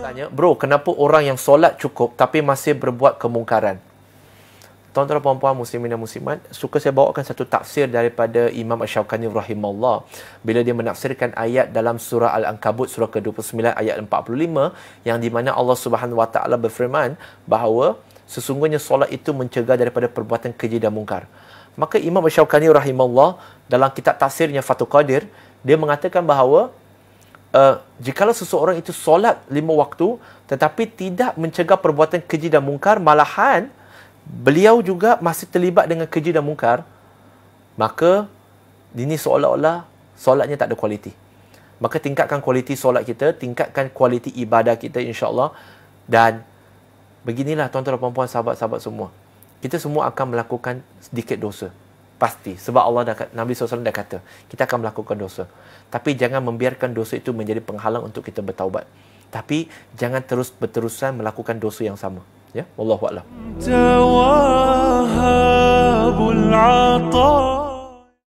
Tanya, bro, kenapa orang yang solat cukup tapi masih berbuat kemungkaran? Tuan-tuan puan-puan muslimin dan muslimat, suka saya bawakan satu tafsir daripada Imam Ash-Shawqani rahimahullah bila dia menafsirkan ayat dalam surah Al-Ankabut surah ke-29 ayat 45 yang di mana Allah Subhanahu Wa Ta'ala berfirman bahawa sesungguhnya solat itu mencegah daripada perbuatan keji dan mungkar. Maka Imam Syaukani rahimahullah dalam kitab tafsirnya Fatul Qadir, dia mengatakan bahawa uh, jikalau seseorang itu solat lima waktu tetapi tidak mencegah perbuatan keji dan mungkar, malahan beliau juga masih terlibat dengan keji dan mungkar, maka ini seolah-olah solatnya tak ada kualiti. Maka tingkatkan kualiti solat kita, tingkatkan kualiti ibadah kita insyaallah dan Beginilah tuan-tuan dan puan-puan sahabat-sahabat semua. Kita semua akan melakukan sedikit dosa. Pasti. Sebab Allah dah, Nabi SAW dah kata, kita akan melakukan dosa. Tapi jangan membiarkan dosa itu menjadi penghalang untuk kita bertaubat. Tapi jangan terus berterusan melakukan dosa yang sama. Ya, Allah Wa'ala.